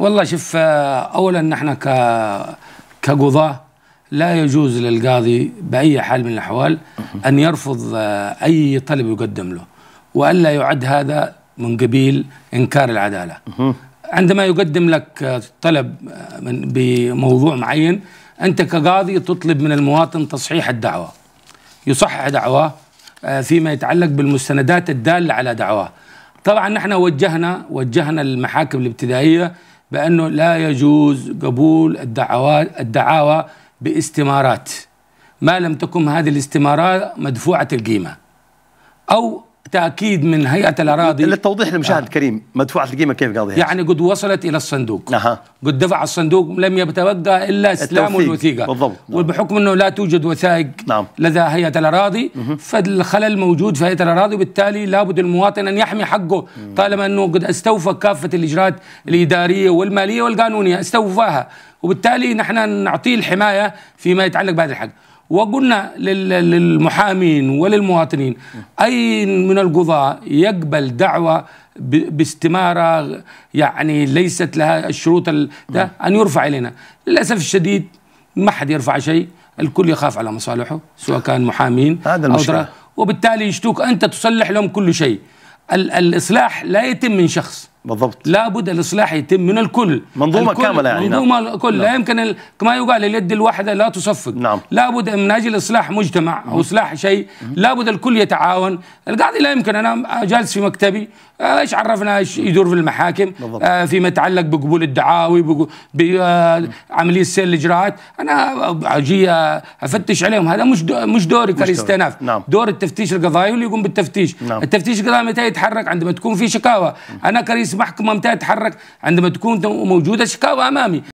والله شوف آه، اولا نحن ك كقضاه لا يجوز للقاضي باي حال من الاحوال ان يرفض آه، اي طلب يقدم له والا يعد هذا من قبيل انكار العداله عندما يقدم لك آه، طلب من بموضوع معين انت كقاضي تطلب من المواطن تصحيح الدعوه يصحح دعواه فيما يتعلق بالمستندات الداله على دعواه طبعا نحن وجهنا وجهنا المحاكم الابتدائيه بأنه لا يجوز قبول الدعوات الدعاوى باستمارات ما لم تكن هذه الاستمارات مدفوعة القيمة أو تاكيد من هيئه الاراضي للتوضيح للمشاهد آه. الكريم مدفوعه القيمه كيف قاضيها يعني قد وصلت الى الصندوق أه. قد دفع الصندوق لم يتبقى الا استلام الوثيقه بالضبط نعم. وبحكم انه لا توجد وثائق نعم. لدى هيئه الاراضي مه. فالخلل موجود في هيئه الاراضي وبالتالي لابد المواطن ان يحمي حقه مه. طالما انه قد استوفى كافه الاجراءات الاداريه والماليه والقانونيه استوفاها وبالتالي نحن نعطيه الحمايه فيما يتعلق بهذه الحاجه وقلنا للمحامين وللمواطنين اي من القضاء يقبل دعوه باستماره يعني ليست لها الشروط ده نعم. ان يرفع الينا للاسف الشديد ما حد يرفع شيء الكل يخاف على مصالحه سواء نعم. كان محامين هذا المشكله وبالتالي يشتوك انت تصلح لهم كل شيء الاصلاح لا يتم من شخص بالضبط لابد الاصلاح يتم من الكل منظومه الكل كامله يعني منظومه نعم. الكل نعم. لا يمكن ال... كما يقال اليد الواحده لا تصفق نعم لابد من اجل اصلاح مجتمع او اصلاح شيء مم. لابد الكل يتعاون القاضي لا يمكن انا جالس في مكتبي آه، ايش عرفنا ايش يدور في المحاكم بالضبط. آه فيما يتعلق بقبول الدعاوي بعمليه آه سير الاجراءات انا اجي آه، افتش عليهم هذا مش دو... مش دوري كالاستئناف نعم. دور التفتيش القضائي اللي يقوم بالتفتيش نعم. التفتيش القضائي متى يتحرك عندما تكون في شكاوى مم. انا كرئيس رئيس محكمة متى يتحرك عندما تكون موجودة شكاوى أمامي